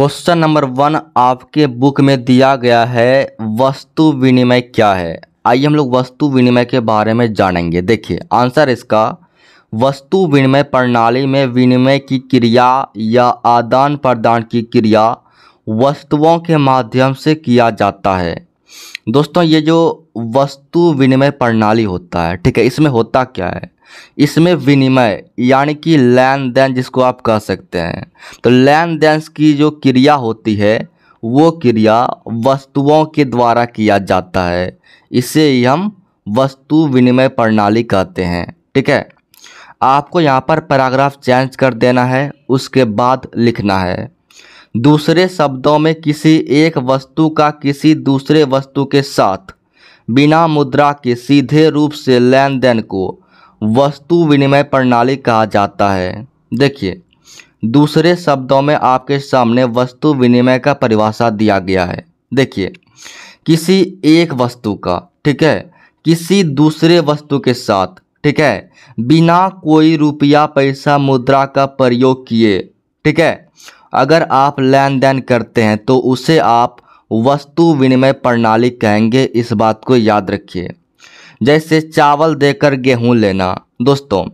question number one आपके book में दिया गया है वस्तु विनिमय क्या है आइए हम लोग वस्तु विनिमय के बारे में जानेंगे देखिए आंसर इसका वस्तु विनिमय प्रणाली में विनिमय की क्रिया या आदान प्रदान की क्रिया वस्तुओं के माध्यम से किया जाता है दोस्तों ये जो वस्तु विनिमय प्रणाली होता है ठीक है इसमें होता क्या है इसमें विनिमय यानी कि लेन देन जिसको आप कह सकते हैं तो लेन देन की जो क्रिया होती है वो क्रिया वस्तुओं के द्वारा किया जाता है इसे ही हम वस्तु विनिमय प्रणाली कहते हैं ठीक है आपको यहाँ पर पैराग्राफ चेंज कर देना है उसके बाद लिखना है दूसरे शब्दों में किसी एक वस्तु का किसी दूसरे वस्तु के साथ बिना मुद्रा के सीधे रूप से लेन देन को वस्तु विनिमय प्रणाली कहा जाता है देखिए दूसरे शब्दों में आपके सामने वस्तु विनिमय का परिभाषा दिया गया है देखिए किसी एक वस्तु का ठीक है किसी दूसरे वस्तु के साथ ठीक है बिना कोई रुपया पैसा मुद्रा का प्रयोग किए ठीक है अगर आप लेन देन करते हैं तो उसे आप वस्तु विनिमय प्रणाली कहेंगे इस बात को याद रखिए जैसे चावल देकर गेहूँ लेना दोस्तों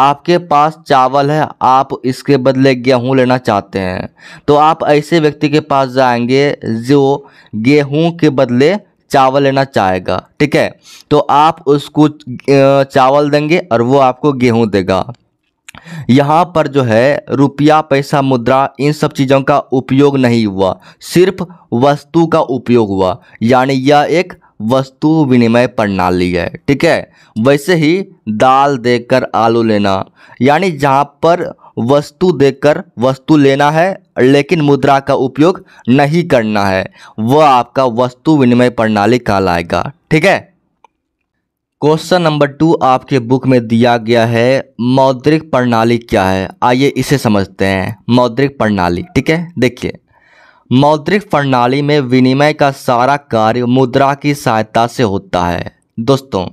आपके पास चावल है आप इसके बदले गेहूं लेना चाहते हैं तो आप ऐसे व्यक्ति के पास जाएंगे जो गेहूं के बदले चावल लेना चाहेगा ठीक है तो आप उसको चावल देंगे और वो आपको गेहूं देगा यहाँ पर जो है रुपया पैसा मुद्रा इन सब चीज़ों का उपयोग नहीं हुआ सिर्फ वस्तु का उपयोग हुआ यानी यह एक वस्तु विनिमय प्रणाली है ठीक है वैसे ही दाल देकर आलू लेना यानी जहाँ पर वस्तु देकर वस्तु लेना है लेकिन मुद्रा का उपयोग नहीं करना है वह आपका वस्तु विनिमय प्रणाली कहलाएगा ठीक है क्वेश्चन नंबर टू आपके बुक में दिया गया है मौद्रिक प्रणाली क्या है आइए इसे समझते हैं मौद्रिक प्रणाली ठीक है देखिए मौद्रिक प्रणाली में विनिमय का सारा कार्य मुद्रा की सहायता से होता है दोस्तों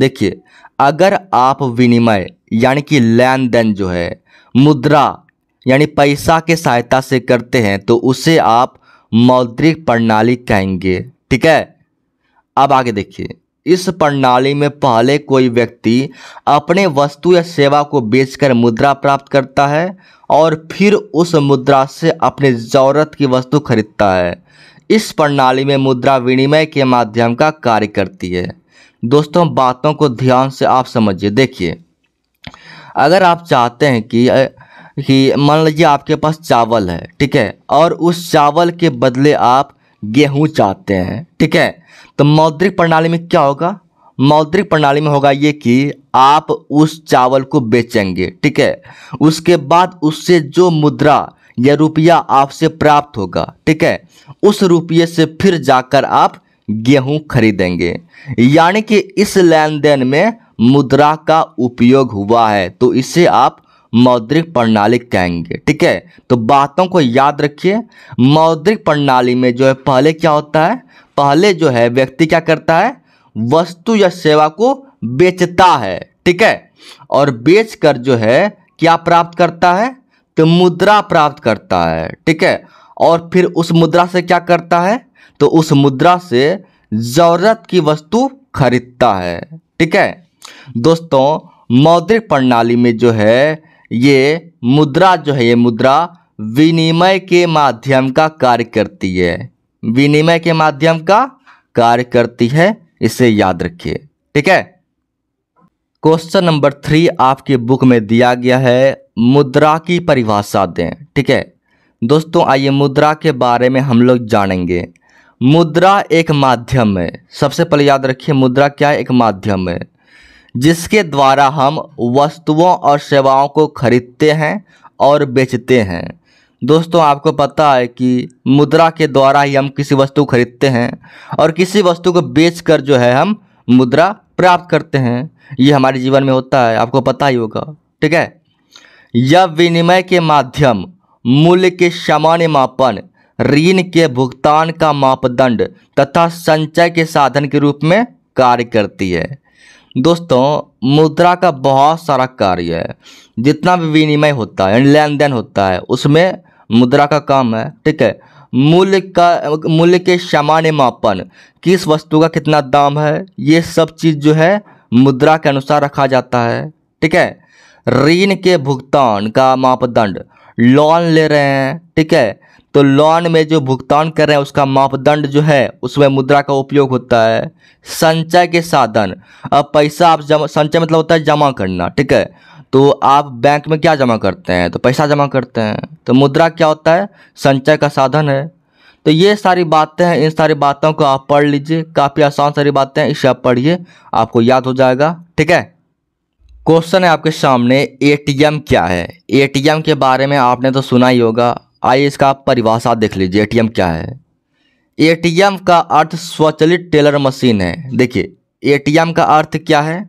देखिए अगर आप विनिमय यानी कि लेन देन जो है मुद्रा यानी पैसा के सहायता से करते हैं तो उसे आप मौद्रिक प्रणाली कहेंगे ठीक है अब आगे देखिए इस प्रणाली में पहले कोई व्यक्ति अपने वस्तु या सेवा को बेचकर मुद्रा प्राप्त करता है और फिर उस मुद्रा से अपनी ज़रूरत की वस्तु खरीदता है इस प्रणाली में मुद्रा विनिमय के माध्यम का कार्य करती है दोस्तों बातों को ध्यान से आप समझिए देखिए अगर आप चाहते हैं कि कि मान लीजिए आपके पास चावल है ठीक है और उस चावल के बदले आप गेहूं चाहते हैं ठीक है तो मौद्रिक प्रणाली में क्या होगा मौद्रिक प्रणाली में होगा ये कि आप उस चावल को बेचेंगे ठीक है उसके बाद उससे जो मुद्रा या रुपया आपसे प्राप्त होगा ठीक है उस रुपये से फिर जाकर आप गेहूं खरीदेंगे यानी कि इस लेन देन में मुद्रा का उपयोग हुआ है तो इसे आप मौद्रिक प्रणाली कहेंगे ठीक है तो बातों को याद रखिए मौद्रिक प्रणाली में जो है पहले क्या होता है पहले जो है व्यक्ति क्या करता है वस्तु या सेवा को बेचता है ठीक है और बेचकर जो है क्या प्राप्त करता है तो मुद्रा प्राप्त करता है ठीक है और फिर उस मुद्रा से क्या करता है तो उस मुद्रा से ज़रूरत की वस्तु खरीदता है ठीक है दोस्तों मौद्रिक प्रणाली में जो है ये मुद्रा जो है ये मुद्रा विनिमय के माध्यम का कार्य करती है विनिमय के माध्यम का कार्य करती है इसे याद रखिए ठीक है क्वेश्चन नंबर थ्री आपकी बुक में दिया गया है मुद्रा की परिभाषा दें ठीक है दोस्तों आइए मुद्रा के बारे में हम लोग जानेंगे मुद्रा एक माध्यम है सबसे पहले याद रखिए मुद्रा क्या है एक माध्यम है जिसके द्वारा हम वस्तुओं और सेवाओं को खरीदते हैं और बेचते हैं दोस्तों आपको पता है कि मुद्रा के द्वारा ही हम किसी वस्तु खरीदते हैं और किसी वस्तु को बेचकर जो है हम मुद्रा प्राप्त करते हैं ये हमारे जीवन में होता है आपको पता ही होगा ठीक है यह विनिमय के माध्यम मूल्य के सामान्य मापन ऋण के भुगतान का मापदंड तथा संचय के साधन के रूप में कार्य करती है दोस्तों मुद्रा का बहुत सारा कार्य है जितना भी विनिमय होता है यानी लेन देन होता है उसमें मुद्रा का काम है ठीक है मूल्य का मूल्य के सामान्य मापन किस वस्तु का कितना दाम है ये सब चीज़ जो है मुद्रा के अनुसार रखा जाता है ठीक है ऋण के भुगतान का मापदंड लोन ले रहे हैं ठीक है तो लोन में जो भुगतान कर रहे हैं उसका मापदंड जो है उसमें मुद्रा का उपयोग होता है संचय के साधन अब पैसा आप जमा संचय मतलब होता है जमा करना ठीक है तो आप बैंक में क्या जमा करते हैं तो पैसा जमा करते हैं तो मुद्रा क्या होता है संचय का साधन है तो ये सारी बातें हैं इन सारी बातों को आप पढ़ लीजिए काफ़ी आसान सारी बातें हैं इसे आप पढ़िए आपको याद हो जाएगा ठीक है क्वेश्चन है आपके सामने ए क्या है ए के बारे में आपने तो सुना ही होगा आइए इसका आप परिभाषा देख लीजिए ए क्या है ए का अर्थ स्वचलित टेलर मशीन है देखिए ए का अर्थ क्या है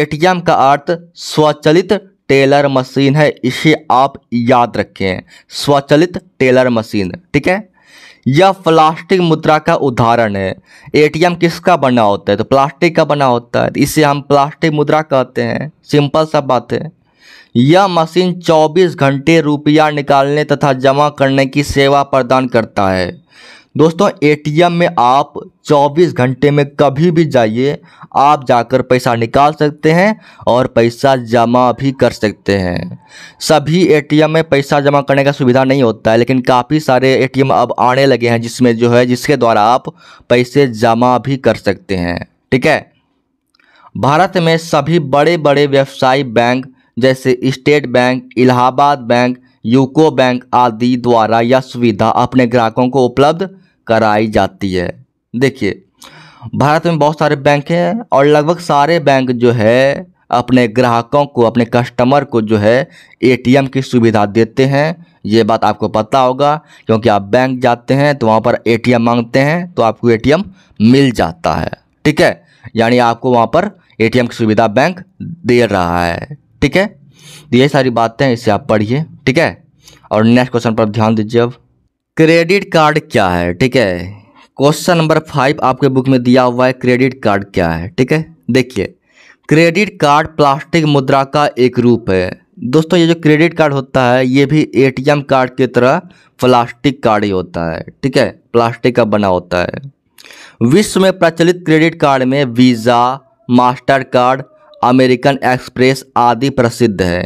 एटीएम का अर्थ स्वचलित टेलर मशीन है इसे आप याद रखें स्वचलित टेलर मशीन ठीक है यह प्लास्टिक मुद्रा का उदाहरण है एटीएम किसका बना होता है तो प्लास्टिक का बना होता है इसे हम प्लास्टिक मुद्रा कहते हैं सिंपल सा बात है यह मशीन 24 घंटे रुपया निकालने तथा जमा करने की सेवा प्रदान करता है दोस्तों एटीएम में आप 24 घंटे में कभी भी जाइए आप जाकर पैसा निकाल सकते हैं और पैसा जमा भी कर सकते हैं सभी एटीएम में पैसा जमा करने का सुविधा नहीं होता है लेकिन काफ़ी सारे एटीएम अब आने लगे हैं जिसमें जो है जिसके द्वारा आप पैसे जमा भी कर सकते हैं ठीक है भारत में सभी बड़े बड़े व्यवसायी बैंक जैसे State Bank Allahabad bank UCO bank आदि द्वारा यह सुविधा अपने ग्राहकों को उपलब्ध कराई जाती है देखिए भारत में बहुत सारे बैंक हैं और लगभग सारे बैंक जो है अपने ग्राहकों को अपने कस्टमर को जो है एटीएम की सुविधा देते हैं ये बात आपको पता होगा क्योंकि आप बैंक जाते हैं तो वहाँ पर एटीएम मांगते हैं तो आपको एटीएम मिल जाता है ठीक है यानी आपको वहाँ पर एटीएम की सुविधा बैंक दे रहा है ठीक है तो ये सारी बातें इसे आप पढ़िए ठीक है और नेक्स्ट क्वेश्चन पर ध्यान दीजिए अब क्रेडिट कार्ड क्या है ठीक है क्वेश्चन नंबर फाइव आपके बुक में दिया हुआ है क्रेडिट कार्ड क्या है ठीक है देखिए क्रेडिट कार्ड प्लास्टिक मुद्रा का एक रूप है दोस्तों ये जो क्रेडिट कार्ड होता है ये भी एटीएम कार्ड की तरह प्लास्टिक कार्ड ही होता है ठीक है प्लास्टिक का बना होता है विश्व में प्रचलित क्रेडिट कार्ड में Visa Mastercard American Express आदि प्रसिद्ध है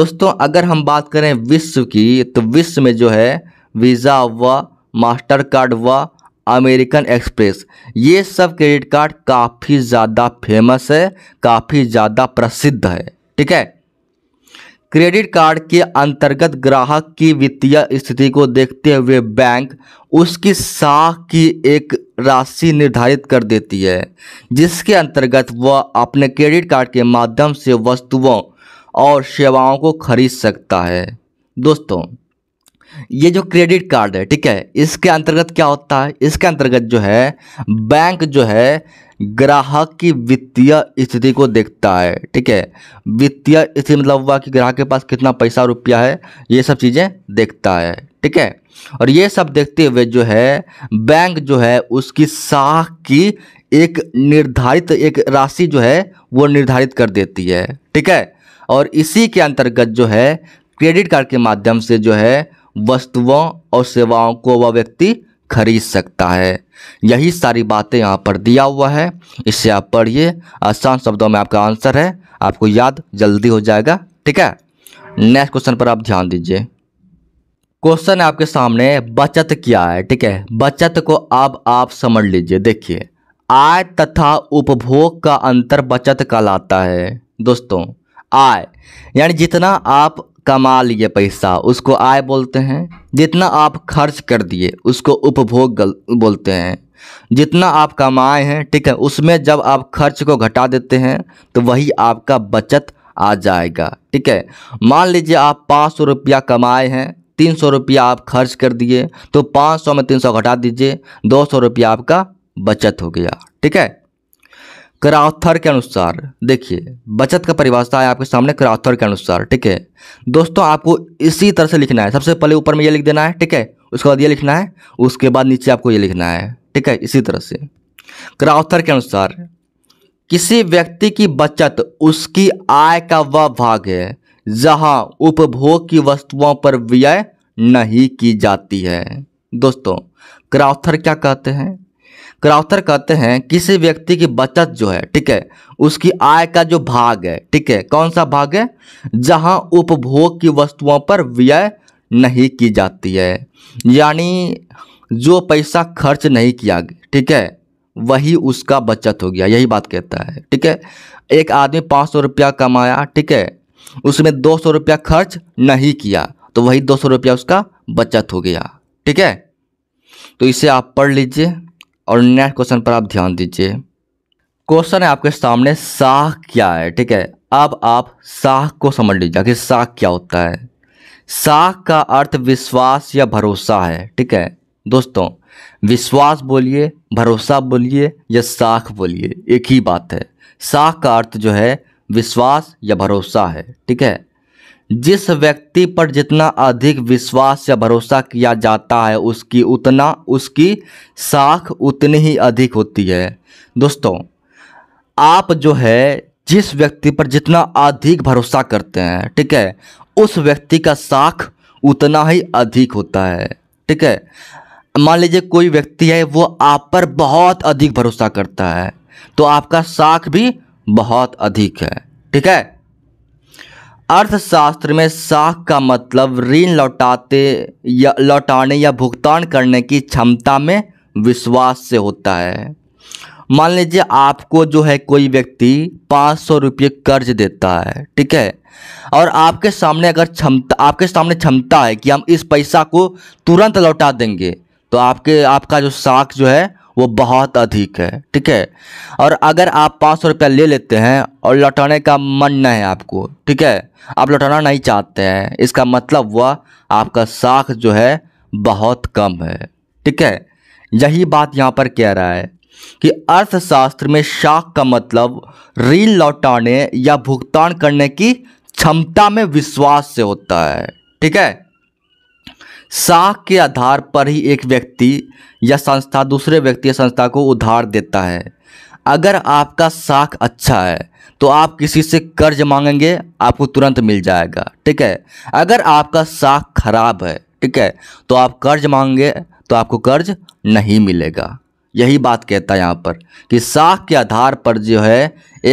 दोस्तों अगर हम बात करें विश्व की तो विश्व में जो है वीज़ा व मास्टर कार्ड व अमेरिकन एक्सप्रेस ये सब क्रेडिट कार्ड काफ़ी ज़्यादा फेमस है काफ़ी ज़्यादा प्रसिद्ध है ठीक है क्रेडिट कार्ड के अंतर्गत ग्राहक की वित्तीय स्थिति को देखते हुए बैंक उसकी साख की एक राशि निर्धारित कर देती है जिसके अंतर्गत वह अपने क्रेडिट कार्ड के माध्यम से वस्तुओं और सेवाओं को खरीद सकता है दोस्तों ये जो क्रेडिट कार्ड है ठीक है इसके अंतर्गत क्या होता है इसके अंतर्गत जो है बैंक जो है ग्राहक की वित्तीय स्थिति को देखता है ठीक है वित्तीय स्थिति मतलब हुआ कि ग्राहक के पास कितना पैसा रुपया है ये सब चीज़ें देखता है ठीक है और ये सब देखते हुए जो है बैंक जो है उसकी साख की एक निर्धारित एक राशि जो है वो निर्धारित कर देती है ठीक है और इसी के अंतर्गत जो है क्रेडिट कार्ड के माध्यम से जो है वस्तुओं और सेवाओं को वह व्यक्ति खरीद सकता है यही सारी बातें यहाँ पर दिया हुआ है इससे आप पढ़िए आसान शब्दों में आपका आंसर है आपको याद जल्दी हो जाएगा ठीक है नेक्स्ट क्वेश्चन पर आप ध्यान दीजिए क्वेश्चन आपके सामने बचत क्या है ठीक है बचत को अब आप समझ लीजिए देखिए आय तथा उपभोग का अंतर बचत कहलाता है दोस्तों आय यानी जितना आप कमा लिए पैसा उसको आय बोलते हैं जितना आप खर्च कर दिए उसको उपभोग बोलते हैं जितना आप कमाए हैं ठीक है उसमें जब आप खर्च को घटा देते हैं तो वही आपका बचत आ जाएगा ठीक है मान लीजिए आप पाँच सौ रुपया कमाए हैं तीन सौ रुपया आप खर्च कर दिए तो पाँच सौ में तीन सौ घटा दीजिए दो सौ रुपया आपका बचत हो गया ठीक है क्राउथर के अनुसार देखिए बचत का परिभाषा है आपके सामने क्राउथर के अनुसार ठीक है दोस्तों आपको इसी तरह से लिखना है सबसे पहले ऊपर में ये लिख देना है ठीक है उसके बाद ये लिखना है उसके बाद नीचे आपको ये लिखना है ठीक है इसी तरह से क्राउथर के अनुसार किसी व्यक्ति की बचत उसकी आय का वह भाग है जहां उपभोग की वस्तुओं पर व्यय नहीं की जाती है दोस्तों क्राउथर क्या कहते हैं क्राउथर कहते हैं किसी व्यक्ति की बचत जो है ठीक है उसकी आय का जो भाग है ठीक है कौन सा भाग है जहां उपभोग की वस्तुओं पर व्यय नहीं की जाती है यानी जो पैसा खर्च नहीं किया ठीक है वही उसका बचत हो गया यही बात कहता है ठीक है एक आदमी पाँच सौ रुपया कमाया ठीक है उसमें दो सौ रुपया खर्च नहीं किया तो वही दो सौ रुपया उसका बचत हो गया ठीक है तो इसे आप पढ़ लीजिए और नेक्स्ट क्वेश्चन पर आप ध्यान दीजिए क्वेश्चन है आपके सामने साख क्या है ठीक है अब आप शाह को समझ लीजिए कि साख क्या होता है शाह का अर्थ विश्वास या भरोसा है ठीक है दोस्तों विश्वास बोलिए भरोसा बोलिए या साख बोलिए एक ही बात है साख का अर्थ जो है विश्वास या भरोसा है ठीक है जिस व्यक्ति पर जितना अधिक विश्वास या भरोसा किया जाता है उसकी उतना उसकी साख उतनी ही अधिक होती है दोस्तों आप जो है जिस व्यक्ति पर जितना अधिक भरोसा करते हैं ठीक है उस व्यक्ति का साख उतना ही अधिक होता है ठीक है मान लीजिए कोई व्यक्ति है वो आप पर बहुत अधिक भरोसा करता है तो आपका साख भी बहुत अधिक है ठीक है अर्थशास्त्र में साख का मतलब ऋण लौटाते या लौटाने या भुगतान करने की क्षमता में विश्वास से होता है मान लीजिए आपको जो है कोई व्यक्ति पाँच सौ रुपये कर्ज देता है ठीक है और आपके सामने अगर क्षमता आपके सामने क्षमता है कि हम इस पैसा को तुरंत लौटा देंगे तो आपके आपका जो साख जो है वो बहुत अधिक है ठीक है और अगर आप पाँच सौ रुपया ले लेते हैं और लौटाने का मन नहीं है आपको ठीक है आप लौटाना नहीं चाहते हैं इसका मतलब हुआ आपका साख जो है बहुत कम है ठीक है यही बात यहाँ पर कह रहा है कि अर्थशास्त्र में शाख का मतलब ऋण लौटाने या भुगतान करने की क्षमता में विश्वास से होता है ठीक है साख के आधार पर ही एक व्यक्ति या संस्था दूसरे व्यक्ति या संस्था को उधार देता है अगर आपका साख अच्छा है तो आप किसी से कर्ज मांगेंगे आपको तुरंत मिल जाएगा ठीक है अगर आपका साख खराब है ठीक है तो आप कर्ज मांगेंगे तो आपको कर्ज नहीं मिलेगा यही बात कहता है यहाँ पर कि साख के आधार पर जो है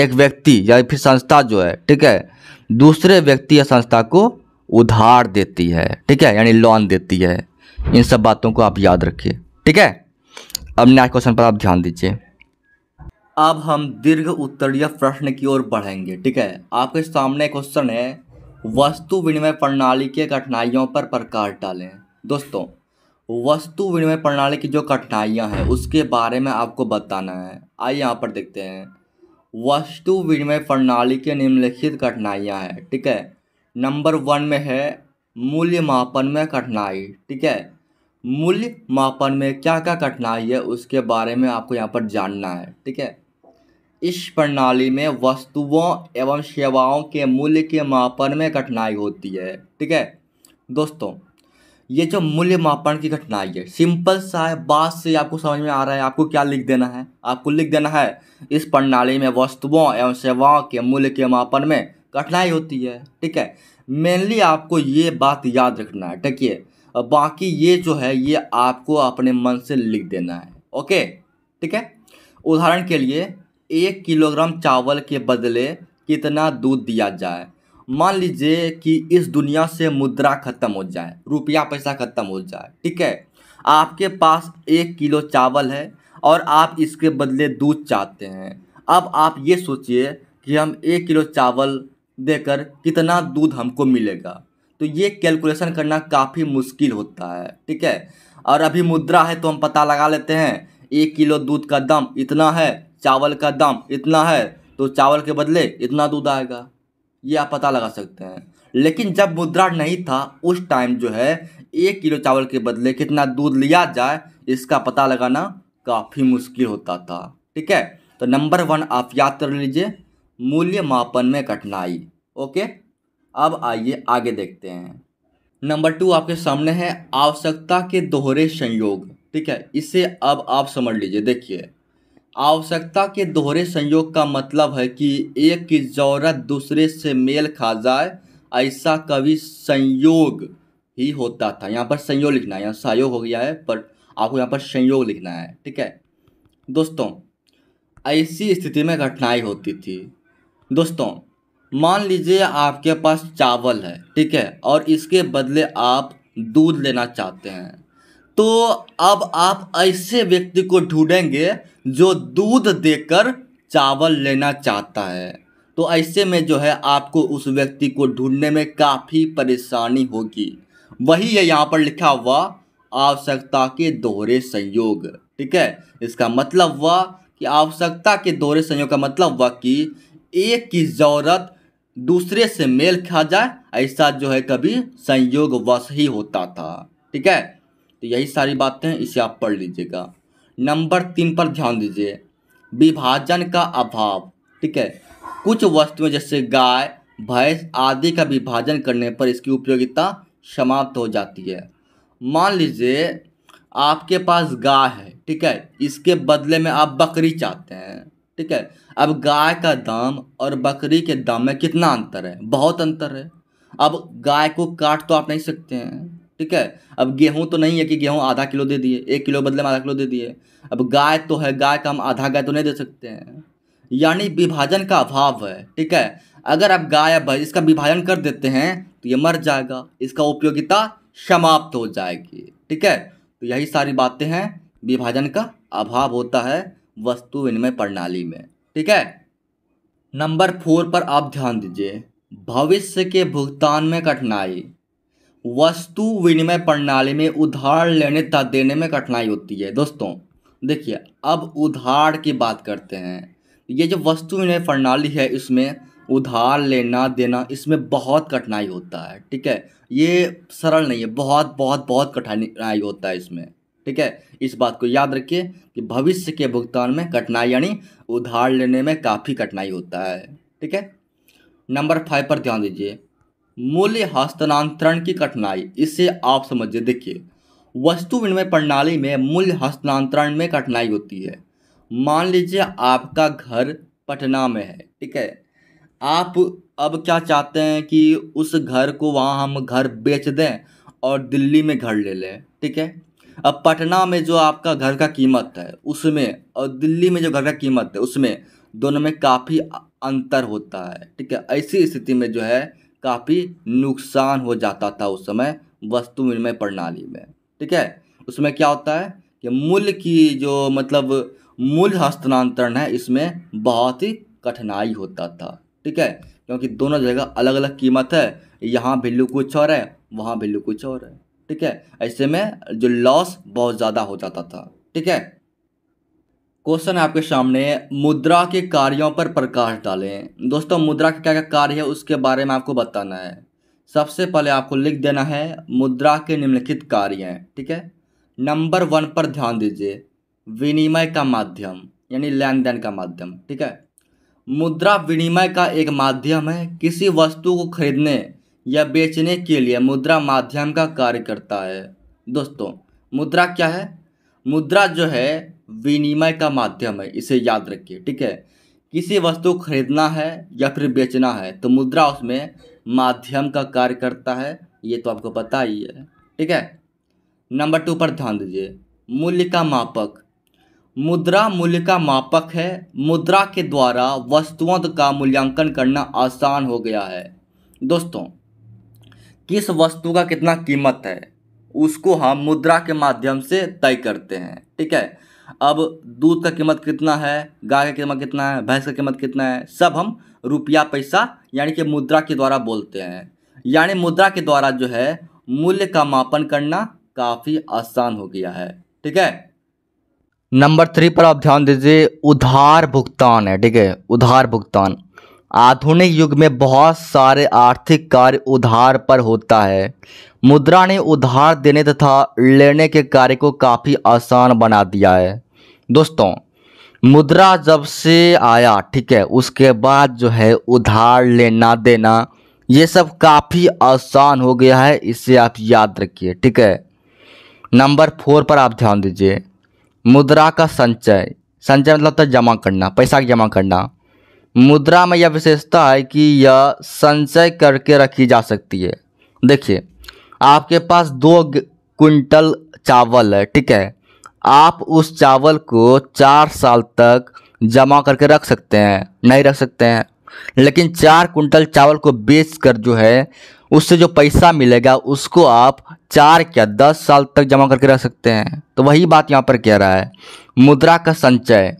एक व्यक्ति या फिर संस्था जो है ठीक है दूसरे व्यक्ति या संस्था को उधार देती है ठीक है यानी लोन देती है इन सब बातों को आप याद रखिए ठीक है अब नेक्स्ट क्वेश्चन पर आप ध्यान दीजिए अब हम दीर्घ उत्तरीय प्रश्न की ओर बढ़ेंगे ठीक है आपके सामने क्वेश्चन है वस्तु विनिमय प्रणाली के कठिनाइयों पर प्रकाश डालें दोस्तों वस्तु विनिमय प्रणाली की जो कठिनाइयाँ हैं उसके बारे में आपको बताना है आइए यहाँ पर देखते हैं वस्तु विनिमय प्रणाली के निम्नलिखित कठिनाइयाँ हैं ठीक है नंबर वन में है मूल्य मापन में कठिनाई ठीक है मूल्य मापन में क्या क्या कठिनाई है उसके बारे में आपको यहाँ पर जानना है ठीक है इस प्रणाली में वस्तुओं एवं सेवाओं के मूल्य के मापन में कठिनाई होती है ठीक है दोस्तों ये जो मूल्य मापन की कठिनाई है सिंपल सा है बात से आपको समझ में आ रहा है आपको क्या लिख देना है आपको लिख देना है इस प्रणाली में वस्तुओं एवं सेवाओं के मूल्य के मापन में कठिनाई होती है ठीक है मेनली आपको ये बात याद रखना है ठीक है बाकी ये जो है ये आपको अपने मन से लिख देना है ओके ठीक है उदाहरण के लिए एक किलोग्राम चावल के बदले कितना दूध दिया जाए मान लीजिए कि इस दुनिया से मुद्रा ख़त्म हो जाए रुपया पैसा ख़त्म हो जाए ठीक है आपके पास एक किलो चावल है और आप इसके बदले दूध चाहते हैं अब आप ये सोचिए कि हम एक किलो चावल देकर कितना दूध हमको मिलेगा तो ये कैलकुलेशन करना काफ़ी मुश्किल होता है ठीक है और अभी मुद्रा है तो हम पता लगा लेते हैं एक किलो दूध का दाम इतना है चावल का दाम इतना है तो चावल के बदले इतना दूध आएगा ये आप पता लगा सकते हैं लेकिन जब मुद्रा नहीं था उस टाइम जो है एक किलो चावल के बदले कितना दूध लिया जाए इसका पता लगाना काफ़ी मुश्किल होता था ठीक है तो नंबर वन आप याद कर लीजिए मूल्यमापन में कठिनाई ओके अब आइए आगे देखते हैं नंबर टू आपके सामने है आवश्यकता के दोहरे संयोग ठीक है इसे अब आप समझ लीजिए देखिए आवश्यकता के दोहरे संयोग का मतलब है कि एक की ज़रूरत दूसरे से मेल खा जाए ऐसा कभी संयोग ही होता था यहाँ पर संयोग लिखना है यहाँ सहयोग हो गया है पर आपको यहाँ पर संयोग लिखना है ठीक है दोस्तों ऐसी स्थिति में कठिनाई होती थी दोस्तों मान लीजिए आपके पास चावल है ठीक है और इसके बदले आप दूध लेना चाहते हैं तो अब आप ऐसे व्यक्ति को ढूंढेंगे जो दूध देकर चावल लेना चाहता है तो ऐसे में जो है आपको उस व्यक्ति को ढूंढने में काफ़ी परेशानी होगी वही है यहाँ पर लिखा हुआ आवश्यकता के दोहरे संयोग ठीक है इसका मतलब हुआ कि आवश्यकता के दोहरे संयोग का मतलब हुआ कि एक की ज़रूरत दूसरे से मेल खा जाए ऐसा जो है कभी संयोग वश ही होता था ठीक है तो यही सारी बातें इसे आप पढ़ लीजिएगा नंबर तीन पर ध्यान दीजिए विभाजन का अभाव ठीक है कुछ वस्तुएं जैसे गाय भैंस आदि का विभाजन करने पर इसकी उपयोगिता समाप्त हो जाती है मान लीजिए आपके पास गाय है ठीक है इसके बदले में आप बकरी चाहते हैं ठीक है अब गाय का दाम और बकरी के दाम में कितना अंतर है बहुत अंतर है अब गाय को काट तो आप नहीं सकते हैं ठीक है अब गेहूं तो नहीं है कि गेहूं आधा किलो दे दिए एक किलो बदले में आधा किलो दे दिए अब गाय तो है गाय का हम आधा गाय तो नहीं दे सकते हैं यानी विभाजन का अभाव है ठीक है अगर आप गाय या इसका विभाजन कर देते हैं तो ये मर जाएगा इसका उपयोगिता समाप्त हो जाएगी ठीक है तो यही सारी बातें हैं विभाजन का अभाव होता है वस्तु विनिमय प्रणाली में ठीक है नंबर फोर पर आप ध्यान दीजिए भविष्य के भुगतान में कठिनाई वस्तु विनिमय प्रणाली में उधार लेने तथा देने में कठिनाई होती है दोस्तों देखिए अब उधार की बात करते हैं ये जो वस्तु विनिमय प्रणाली है इसमें उधार लेना देना इसमें बहुत कठिनाई होता है ठीक है ये सरल नहीं है बहुत बहुत बहुत कठिनाई होता है इसमें ठीक है इस बात को याद रखिए कि भविष्य के भुगतान में कठिनाई यानी उधार लेने में काफ़ी कठिनाई होता है ठीक है नंबर फाइव पर ध्यान दीजिए मूल्य हस्तांतरण की कठिनाई इसे आप समझिए देखिए वस्तु विनिमय प्रणाली में मूल्य हस्तांतरण में कठिनाई होती है मान लीजिए आपका घर पटना में है ठीक है आप अब क्या चाहते हैं कि उस घर को वहाँ हम घर बेच दें और दिल्ली में घर ले लें ठीक है अब पटना में जो आपका घर का कीमत है उसमें और दिल्ली में जो घर का कीमत है उसमें दोनों में काफ़ी अंतर होता है ठीक है ऐसी स्थिति में जो है काफ़ी नुकसान हो जाता था उस समय वस्तु विनिमय प्रणाली में ठीक है उसमें क्या होता है कि मूल्य की जो मतलब मूल्य हस्तांतरण है इसमें बहुत ही कठिनाई होता था ठीक है क्योंकि दोनों जगह अलग अलग कीमत है यहाँ वैल्यू कुछ और है वहाँ वैल्यू कुछ और है ठीक है ऐसे में जो लॉस बहुत ज़्यादा हो जाता था ठीक है क्वेश्चन है आपके सामने मुद्रा के कार्यों पर प्रकाश डालें दोस्तों मुद्रा का क्या क्या कार्य है उसके बारे में आपको बताना है सबसे पहले आपको लिख देना है मुद्रा के निम्नलिखित कार्य हैं ठीक है नंबर वन पर ध्यान दीजिए विनिमय का माध्यम यानी लेन देन का माध्यम ठीक है मुद्रा विनिमय का एक माध्यम है किसी वस्तु को खरीदने या बेचने के लिए मुद्रा माध्यम का कार्य करता है दोस्तों मुद्रा क्या है मुद्रा जो है विनिमय का माध्यम है इसे याद रखिए ठीक है किसी वस्तु खरीदना है या फिर बेचना है तो मुद्रा उसमें माध्यम का कार्य करता है ये तो आपको पता ही है ठीक है नंबर टू पर ध्यान दीजिए मूल्य का मापक मुद्रा मूल्य का मापक है मुद्रा के द्वारा वस्तुओं का मूल्यांकन करना आसान हो गया है दोस्तों किस वस्तु का कितना कीमत है उसको हम मुद्रा के माध्यम से तय करते हैं ठीक है अब दूध का कीमत कितना है गाय का कीमत कितना है भैंस का कीमत कितना है सब हम रुपया पैसा यानी कि मुद्रा के द्वारा बोलते हैं यानी मुद्रा के द्वारा जो है मूल्य का मापन करना काफ़ी आसान हो गया है ठीक है नंबर थ्री पर आप ध्यान दीजिए उधार भुगतान है ठीक है उधार भुगतान आधुनिक युग में बहुत सारे आर्थिक कार्य उधार पर होता है मुद्रा ने उधार देने तथा लेने के कार्य को काफ़ी आसान बना दिया है दोस्तों मुद्रा जब से आया ठीक है उसके बाद जो है उधार लेना देना ये सब काफ़ी आसान हो गया है इसे आप याद रखिए ठीक है नंबर फोर पर आप ध्यान दीजिए मुद्रा का संचय संचय मतलब तो जमा करना पैसा जमा करना मुद्रा में यह विशेषता है कि यह संचय करके रखी जा सकती है देखिए आपके पास दो कुंटल चावल है ठीक है आप उस चावल को चार साल तक जमा करके रख सकते हैं नहीं रख सकते हैं लेकिन चार कुंटल चावल को बेच कर जो है उससे जो पैसा मिलेगा उसको आप चार या दस साल तक जमा करके रख सकते हैं तो वही बात यहाँ पर कह रहा है मुद्रा का संचय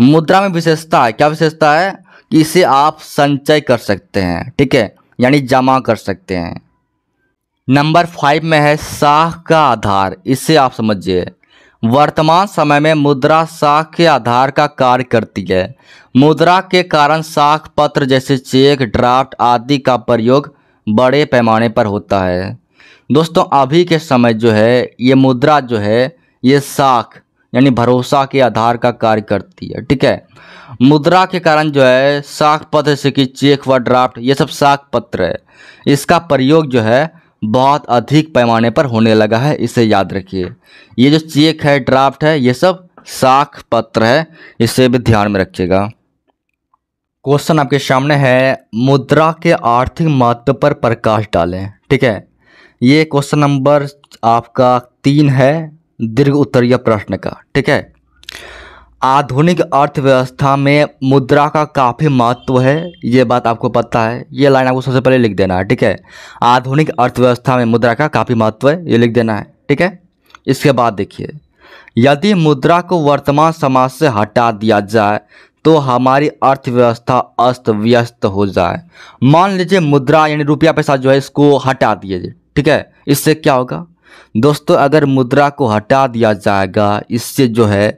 मुद्रा में विशेषता है क्या विशेषता है कि इसे आप संचय कर सकते हैं ठीक है यानी जमा कर सकते हैं नंबर फाइव में है साख का आधार इसे आप समझिए वर्तमान समय में मुद्रा साख के आधार का कार्य करती है मुद्रा के कारण साख पत्र जैसे चेक ड्राफ्ट आदि का प्रयोग बड़े पैमाने पर होता है दोस्तों अभी के समय जो है ये मुद्रा जो है ये साख यानी भरोसा के आधार का कार्य करती है ठीक है मुद्रा के कारण जो है साख पत्र से कि चेक व ड्राफ्ट ये सब साख पत्र है इसका प्रयोग जो है बहुत अधिक पैमाने पर होने लगा है इसे याद रखिए ये जो चेक है ड्राफ्ट है ये सब साख पत्र है इसे भी ध्यान में रखिएगा क्वेश्चन आपके सामने है मुद्रा के आर्थिक महत्व पर प्रकाश डालें ठीक है ये क्वेश्चन नंबर आपका तीन है दीर्घ उत्तरीय प्रश्न का ठीक है आधुनिक अर्थव्यवस्था में मुद्रा का काफ़ी महत्व है ये बात आपको पता है ये लाइन आपको सबसे पहले लिख देना है ठीक है आधुनिक अर्थव्यवस्था में मुद्रा का काफ़ी महत्व है ये लिख देना है ठीक है इसके बाद देखिए यदि मुद्रा को वर्तमान समाज से हटा दिया जाए तो हमारी अर्थव्यवस्था अस्त व्यस्त हो जाए मान लीजिए मुद्रा यानी रुपया पैसा जो है इसको हटा दिए ठीक है इससे क्या होगा दोस्तों अगर मुद्रा को हटा दिया जाएगा इससे जो है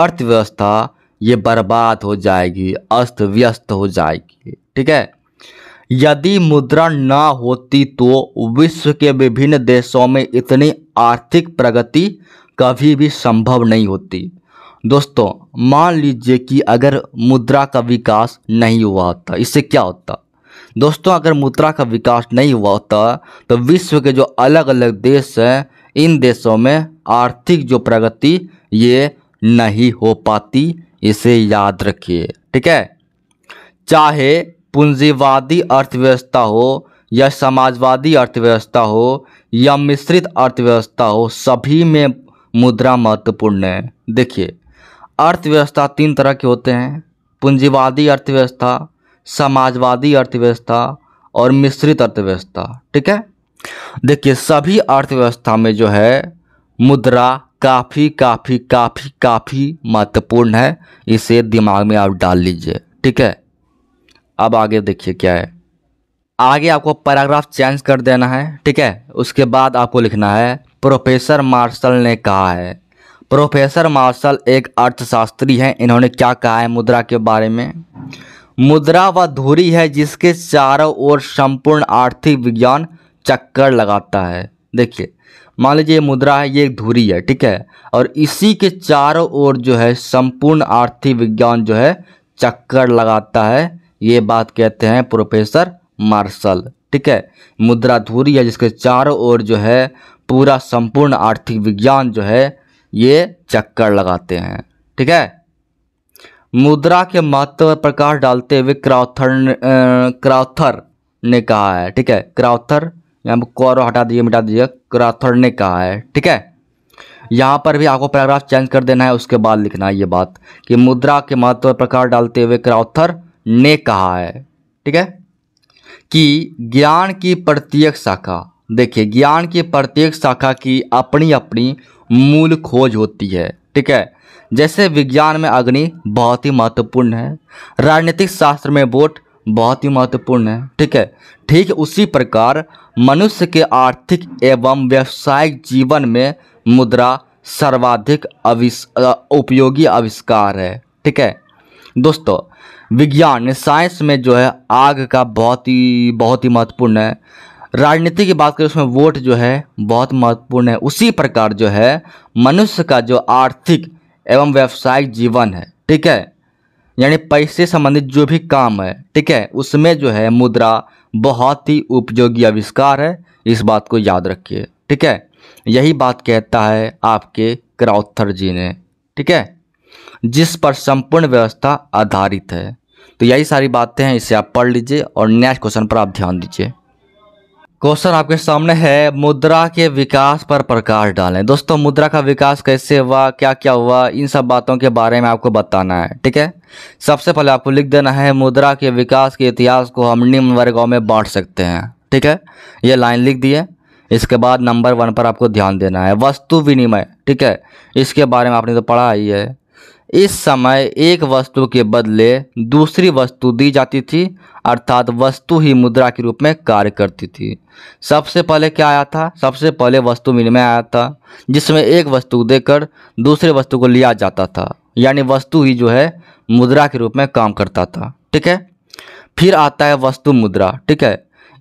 अर्थव्यवस्था ये बर्बाद हो जाएगी अस्त व्यस्त हो जाएगी ठीक है यदि मुद्रा ना होती तो विश्व के विभिन्न देशों में इतनी आर्थिक प्रगति कभी भी संभव नहीं होती दोस्तों मान लीजिए कि अगर मुद्रा का विकास नहीं हुआ होता इससे क्या होता दोस्तों अगर मुद्रा का विकास नहीं हुआ होता तो विश्व के जो अलग अलग देश हैं इन देशों में आर्थिक जो प्रगति ये नहीं हो पाती इसे याद रखिए ठीक है चाहे पूंजीवादी अर्थव्यवस्था हो या समाजवादी अर्थव्यवस्था हो या मिश्रित अर्थव्यवस्था हो सभी में मुद्रा महत्वपूर्ण है देखिए अर्थव्यवस्था तीन तरह के होते हैं पूंजीवादी अर्थव्यवस्था समाजवादी अर्थव्यवस्था और मिश्रित अर्थव्यवस्था ठीक है देखिए सभी अर्थव्यवस्था में जो है मुद्रा काफ़ी काफ़ी काफ़ी काफ़ी महत्वपूर्ण है इसे दिमाग में आप डाल लीजिए ठीक है अब आगे देखिए क्या है आगे आपको पैराग्राफ चेंज कर देना है ठीक है उसके बाद आपको लिखना है प्रोफेसर मार्शल ने कहा है प्रोफेसर मार्शल एक अर्थशास्त्री हैं इन्होंने क्या कहा है मुद्रा के बारे में मुद्रा व धुरी है जिसके चारों ओर संपूर्ण आर्थिक विज्ञान चक्कर लगाता है देखिए मान लीजिए ये मुद्रा है ये एक धुरी है ठीक है और इसी के चारों ओर जो है संपूर्ण आर्थिक विज्ञान जो है चक्कर लगाता है ये बात कहते हैं प्रोफेसर मार्शल ठीक है मुद्रा धुरी है जिसके चारों ओर जो है पूरा संपूर्ण आर्थिक विज्ञान जो है ये चक्कर लगाते हैं ठीक है मुद्रा के महत्व पर प्रकाश डालते हुए क्राउथर क्राउथर ने कहा है ठीक है क्राउथर यहाँ पर कौर हटा दीजिए मिटा दीजिए क्राउथर ने कहा है ठीक है यहाँ पर भी आपको पैराग्राफ चेंज कर देना है उसके बाद लिखना है ये बात कि मुद्रा के महत्व पर प्रकाश डालते हुए क्राउथर ने कहा है ठीक है कि ज्ञान की प्रत्येक शाखा देखिए ज्ञान की प्रत्येक शाखा की अपनी अपनी मूल खोज होती है ठीक है जैसे विज्ञान में अग्नि बहुत ही महत्वपूर्ण है राजनीतिक शास्त्र में वोट बहुत ही महत्वपूर्ण है ठीक है ठीक उसी प्रकार मनुष्य के आर्थिक एवं व्यावसायिक जीवन में मुद्रा सर्वाधिक अविष उपयोगी आविष्कार है ठीक है दोस्तों विज्ञान साइंस में जो है आग का बहुत ही बहुत ही महत्वपूर्ण है राजनीति की बात करें उसमें वोट जो है बहुत महत्वपूर्ण है उसी प्रकार जो है मनुष्य का जो आर्थिक एवं व्यावसायिक जीवन है ठीक है यानी पैसे संबंधित जो भी काम है ठीक है उसमें जो है मुद्रा बहुत ही उपयोगी आविष्कार है इस बात को याद रखिए ठीक है यही बात कहता है आपके क्राउथर जी ने ठीक है जिस पर संपूर्ण व्यवस्था आधारित है तो यही सारी बातें हैं इसे आप पढ़ लीजिए और नेक्स्ट क्वेश्चन पर आप ध्यान दीजिए क्वेश्चन आपके सामने है मुद्रा के विकास पर प्रकाश डालें दोस्तों मुद्रा का विकास कैसे हुआ क्या क्या हुआ इन सब बातों के बारे में आपको बताना है ठीक है सबसे पहले आपको लिख देना है मुद्रा के विकास के इतिहास को हम निम्न वर्गों में बांट सकते हैं ठीक है ये लाइन लिख दिए इसके बाद नंबर वन पर आपको ध्यान देना है वस्तु विनिमय ठीक है इसके बारे में आपने तो पढ़ा ही है इस समय एक वस्तु के बदले दूसरी वस्तु दी जाती थी अर्थात वस्तु ही मुद्रा के रूप में कार्य करती थी सबसे पहले क्या आया था सबसे पहले वस्तु विनिमय आया था जिसमें एक वस्तु देकर दूसरे वस्तु को लिया जाता था यानी वस्तु ही जो है मुद्रा के रूप में काम करता था ठीक है फिर आता है वस्तु मुद्रा ठीक है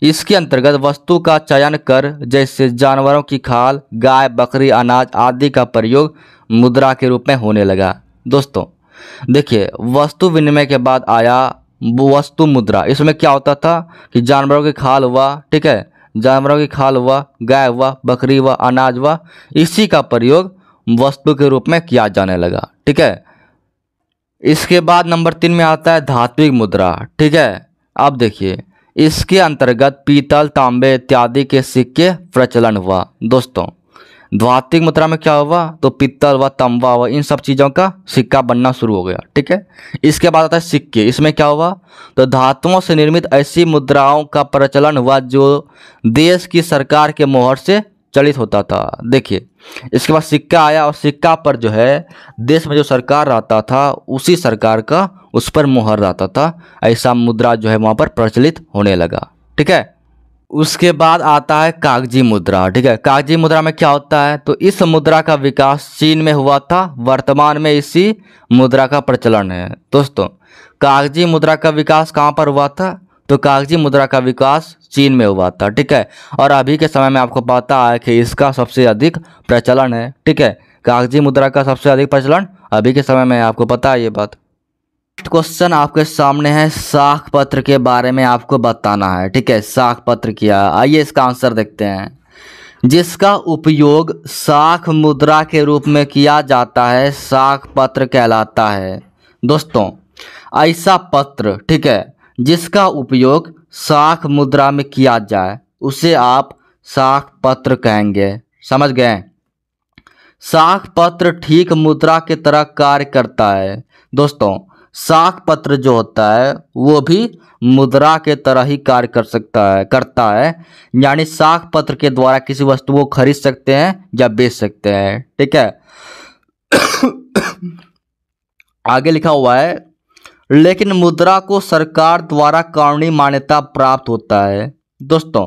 इसके अंतर्गत वस्तु का चयन कर जैसे जानवरों की खाल गाय बकरी अनाज आदि का प्रयोग मुद्रा के रूप में होने लगा दोस्तों देखिए वस्तु विनिमय के बाद आया वस्तु मुद्रा इसमें क्या होता था कि जानवरों की खाल हुआ ठीक है जानवरों की खाल हुआ गाय हुआ बकरी हुआ अनाज हुआ इसी का प्रयोग वस्तु के रूप में किया जाने लगा ठीक है इसके बाद नंबर तीन में आता है धात्विक मुद्रा ठीक है अब देखिए इसके अंतर्गत पीतल तांबे इत्यादि के सिक्के प्रचलन हुआ दोस्तों द्वात्विक मुद्रा में क्या हुआ तो पित्तल व तंबा व इन सब चीज़ों का सिक्का बनना शुरू हो गया ठीक है इसके बाद आता है सिक्के इसमें क्या हुआ तो धातुओं से निर्मित ऐसी मुद्राओं का प्रचलन हुआ जो देश की सरकार के मोहर से चलित होता था देखिए इसके बाद सिक्का आया और सिक्का पर जो है देश में जो सरकार रहता था उसी सरकार का उस पर मोहर रहता था ऐसा मुद्रा जो है वहाँ पर प्रचलित होने लगा ठीक है उसके बाद आता है कागजी मुद्रा ठीक है कागजी मुद्रा में क्या होता है तो इस मुद्रा का विकास चीन में हुआ था वर्तमान में इसी मुद्रा का प्रचलन है दोस्तों कागजी मुद्रा का विकास कहाँ पर हुआ था तो कागजी मुद्रा का विकास चीन में हुआ था ठीक है और अभी के समय में आपको पता है कि इसका सबसे अधिक प्रचलन है ठीक है कागजी मुद्रा का सबसे अधिक प्रचलन अभी के समय में आपको पता है ये बात क्वेश्चन आपके सामने है साख पत्र के बारे में आपको बताना है ठीक है साख पत्र क्या आइए इसका आंसर देखते हैं जिसका उपयोग साख मुद्रा के रूप में किया जाता है साख पत्र कहलाता है दोस्तों ऐसा पत्र ठीक है जिसका उपयोग साख मुद्रा में किया जाए उसे आप साख पत्र कहेंगे समझ गए साख पत्र ठीक मुद्रा की तरह कार्य करता है दोस्तों साख पत्र जो होता है वो भी मुद्रा के तरह ही कार्य कर सकता है करता है यानी साख पत्र के द्वारा किसी वस्तु को खरीद सकते हैं या बेच सकते हैं ठीक है आगे लिखा हुआ है लेकिन मुद्रा को सरकार द्वारा कानूनी मान्यता प्राप्त होता है दोस्तों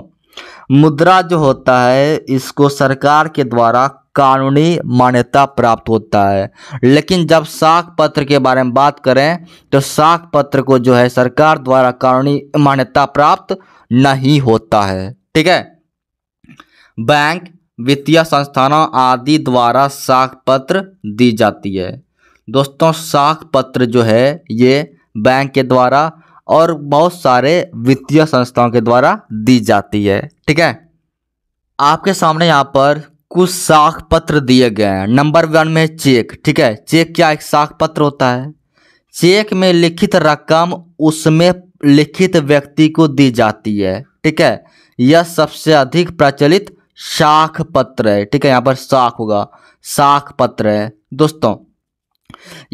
मुद्रा जो होता है इसको सरकार के द्वारा कानूनी मान्यता प्राप्त होता है लेकिन जब साख पत्र के बारे में बात करें तो साख पत्र को जो है सरकार द्वारा कानूनी मान्यता प्राप्त नहीं होता है ठीक है बैंक वित्तीय संस्थानों आदि द्वारा साख पत्र दी जाती है दोस्तों साख पत्र जो है ये बैंक के द्वारा और बहुत सारे वित्तीय संस्थाओं के द्वारा दी जाती है ठीक है आपके सामने यहाँ पर कुछ साख पत्र दिए गए हैं नंबर वन में चेक ठीक है चेक क्या एक साख पत्र होता है चेक में लिखित रकम उसमें लिखित व्यक्ति को दी जाती है ठीक है यह सबसे अधिक प्रचलित शाख पत्र है ठीक है यहाँ पर शाख होगा शाख पत्र है दोस्तों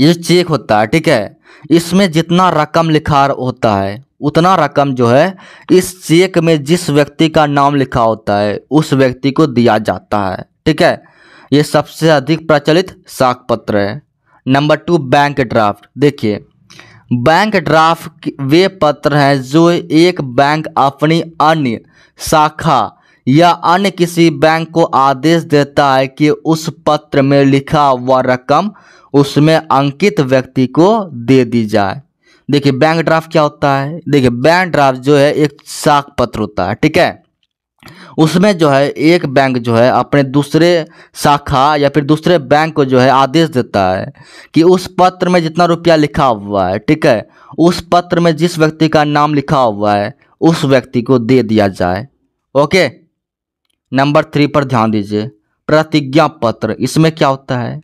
ये चेक होता है ठीक है इसमें जितना रकम लिखा होता है उतना रकम जो है इस चेक में जिस व्यक्ति का नाम लिखा होता है उस व्यक्ति को दिया जाता है ठीक है ये सबसे अधिक प्रचलित साख पत्र है नंबर टू बैंक ड्राफ्ट देखिए बैंक ड्राफ्ट वे पत्र हैं जो एक बैंक अपनी अन्य शाखा या अन्य किसी बैंक को आदेश देता है कि उस पत्र में लिखा हुआ रकम उसमें अंकित व्यक्ति को दे दी जाए देखिए बैंक ड्राफ्ट क्या होता है देखिए बैंक ड्राफ्ट जो है एक साख पत्र होता है ठीक है उसमें जो है एक बैंक जो है अपने दूसरे शाखा या फिर दूसरे बैंक को जो है आदेश देता है कि उस पत्र में जितना रुपया लिखा हुआ है ठीक है उस पत्र में जिस व्यक्ति का नाम लिखा हुआ है उस व्यक्ति को दे दिया जाए ओके नंबर थ्री पर ध्यान दीजिए प्रतिज्ञा पत्र इसमें क्या होता है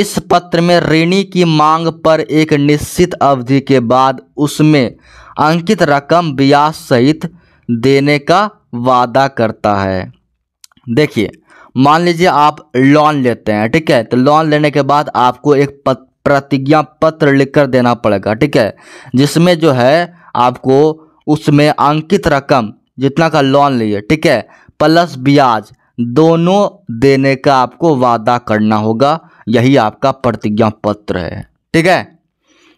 इस पत्र में ऋणी की मांग पर एक निश्चित अवधि के बाद उसमें अंकित रकम ब्याज सहित देने का वादा करता है देखिए मान लीजिए आप लोन लेते हैं ठीक है तो लोन लेने के बाद आपको एक प्रतिज्ञा पत्र लिखकर देना पड़ेगा ठीक है जिसमें जो है आपको उसमें अंकित रकम जितना का लोन लिए ठीक है प्लस ब्याज दोनों देने का आपको वादा करना होगा यही आपका प्रतिज्ञा पत्र है ठीक है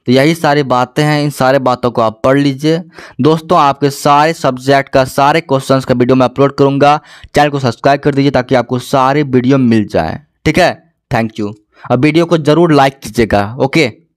तो यही सारी बातें हैं इन सारे बातों को आप पढ़ लीजिए दोस्तों आपके सारे सब्जेक्ट का सारे क्वेश्चंस का वीडियो मैं अपलोड करूंगा चैनल को सब्सक्राइब कर दीजिए ताकि आपको सारे वीडियो मिल जाए ठीक है थैंक यू और वीडियो को ज़रूर लाइक कीजिएगा ओके